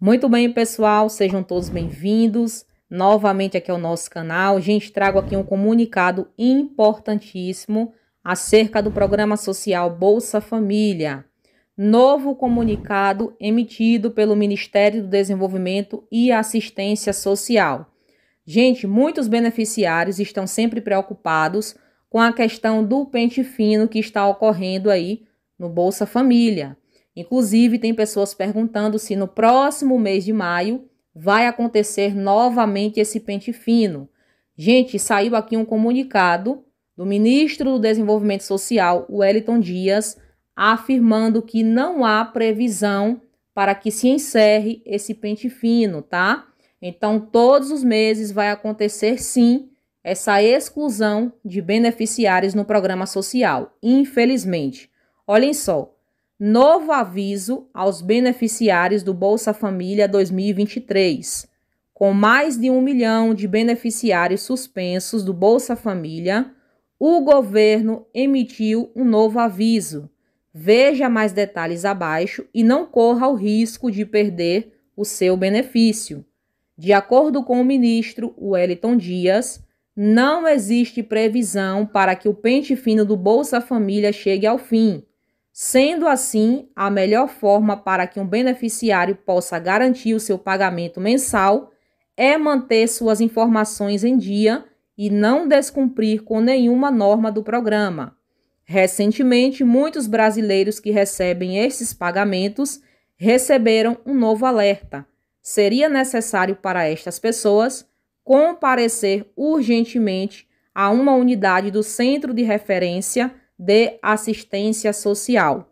Muito bem, pessoal, sejam todos bem-vindos novamente aqui ao nosso canal. Gente, trago aqui um comunicado importantíssimo acerca do programa social Bolsa Família. Novo comunicado emitido pelo Ministério do Desenvolvimento e Assistência Social. Gente, muitos beneficiários estão sempre preocupados com a questão do pente fino que está ocorrendo aí no Bolsa Família. Inclusive, tem pessoas perguntando se no próximo mês de maio vai acontecer novamente esse pente fino. Gente, saiu aqui um comunicado do ministro do Desenvolvimento Social, Wellington Dias, afirmando que não há previsão para que se encerre esse pente fino, tá? Então, todos os meses vai acontecer sim essa exclusão de beneficiários no programa social, infelizmente. Olhem só, novo aviso aos beneficiários do Bolsa Família 2023. Com mais de um milhão de beneficiários suspensos do Bolsa Família, o governo emitiu um novo aviso. Veja mais detalhes abaixo e não corra o risco de perder o seu benefício. De acordo com o ministro Wellington Dias, não existe previsão para que o pente fino do Bolsa Família chegue ao fim Sendo assim, a melhor forma para que um beneficiário possa garantir o seu pagamento mensal é manter suas informações em dia e não descumprir com nenhuma norma do programa. Recentemente, muitos brasileiros que recebem esses pagamentos receberam um novo alerta. Seria necessário para estas pessoas comparecer urgentemente a uma unidade do Centro de Referência de Assistência Social.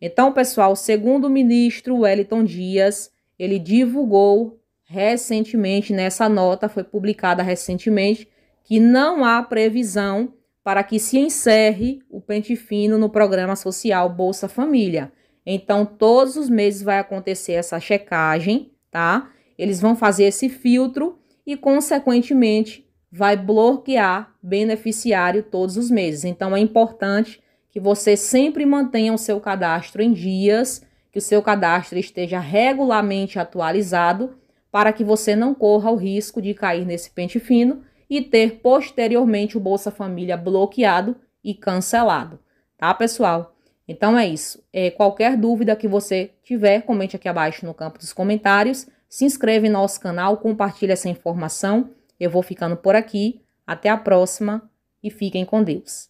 Então, pessoal, segundo o ministro Wellington Dias, ele divulgou recentemente, nessa nota foi publicada recentemente, que não há previsão para que se encerre o pente fino no programa social Bolsa Família. Então, todos os meses vai acontecer essa checagem, tá? Eles vão fazer esse filtro e, consequentemente, vai bloquear beneficiário todos os meses. Então é importante que você sempre mantenha o seu cadastro em dias, que o seu cadastro esteja regularmente atualizado, para que você não corra o risco de cair nesse pente fino e ter posteriormente o Bolsa Família bloqueado e cancelado, tá, pessoal? Então é isso. É, qualquer dúvida que você tiver, comente aqui abaixo no campo dos comentários. Se inscreve em nosso canal, compartilhe essa informação eu vou ficando por aqui. Até a próxima e fiquem com Deus.